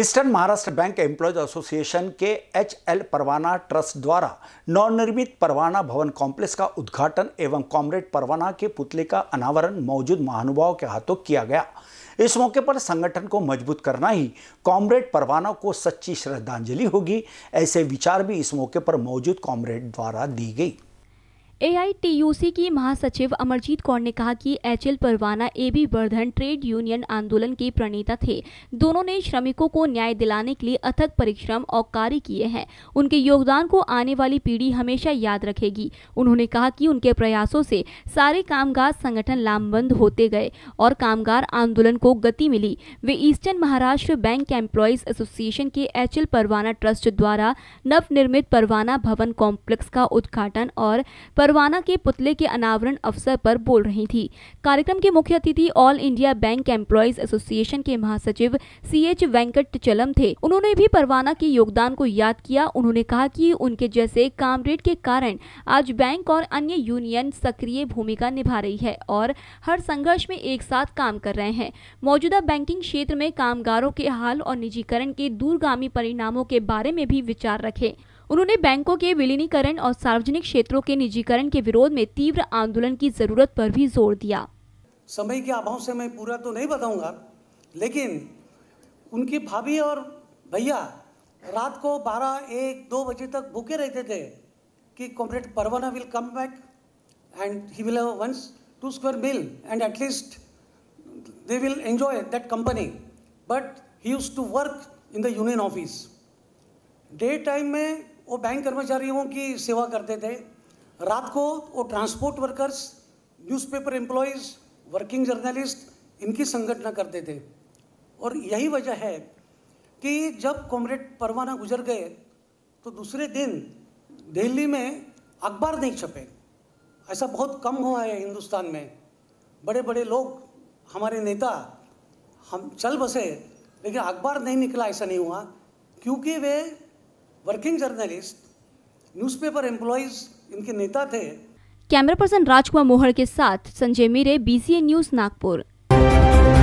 eastern Maharashtra Bank Employees Association के H L Parwana Trust द्वारा नवनिर्मित परवाना भवन कॉम्प्लेक्स का उद्घाटन एवं कॉमरेड परवाना के पुतले का अनावरण मौजूद महानुभाव के हाथों किया गया इस मौके पर संगठन को मजबूत करना ही कॉमरेड परवाना को सच्ची श्रद्धांजलि होगी ऐसे विचार भी इस मौके पर मौजूद कॉमरेड द्वारा दी गई एआईटीयूसी की महासचिव अमरजीत कौर ने कहा कि H L Parwana A B Vardhan trade union आंदोलन के प्रणेता थे दोनों ने श्रमिकों को न्याय दिलाने के लिए अथक परिश्रम और कार्य किए हैं उनके योगदान को आने वाली पीढ़ी हमेशा याद रखेगी उन्होंने कहा कि उनके प्रयासों से सारे कामगार संगठन लामबंद होते गए और कामगार आंदोलन को गति मिली वे Eastern Maharashtra Bank Employees Association के एच एल परवाना ट्रस्ट द्वारा नवनिर्मित परवाना भवन कॉम्प्लेक्स का उद्घाटन और पर परवाना के पुतले के अनावरण अवसर पर बोल रही थी कार्यक्रम के मुख्य अतिथि All India Bank Employees Association के महासचिव सी एच वेंकट चलम थे उन्होंने भी परवाना के योगदान को याद किया उन्होंने कहा कि उनके जैसे कामरेड के कारण आज बैंक और अन्य यूनियन सक्रिय भूमिका निभा रही है और हर संघर्ष में एक साथ काम कर रहे हैं मौजूदा बैंकिंग क्षेत्र में कामगारों के हाल और निजीकरण के दूरगामी परिणामों के बारे में भी विचार रखे उन्होंने बैंकों के विलीनीकरण और सार्वजनिक क्षेत्रों के निजीकरण के विरोध में तीव्र आंदोलन की जरूरत पर भी जोर दिया समय के अभाव से मैं पूरा तो नहीं बताऊंगा लेकिन उनकी भाभी और भैया रात को 12 एक दो बजे तक भूखे रहते थे कि comrade Parwana will come back and he will have once two square meal and at least they will enjoy that company but he use to work in the union office day time में वो बैंक कर्मचारियों की सेवा करते थे रात को वो transport workers newspaper employees working journalist इनकी संगठना करते थे और यही वजह है कि जब कॉमरेड परवाना गुजर गए तो दूसरे दिन दिल्ली में अखबार नहीं छपे ऐसा बहुत कम हुआ है हिंदुस्तान में बड़े बड़े लोग हमारे नेता हम चल बसे लेकिन अखबार नहीं निकला ऐसा नहीं हुआ क्योंकि वे वर्किंग जर्नलिस्ट न्यूज़पेपर एम्प्लॉयज इनके नेता थे कैमरा पर्सन राजकुमार मोहर के साथ संजय मीरे बीसीए न्यूज़ नागपुर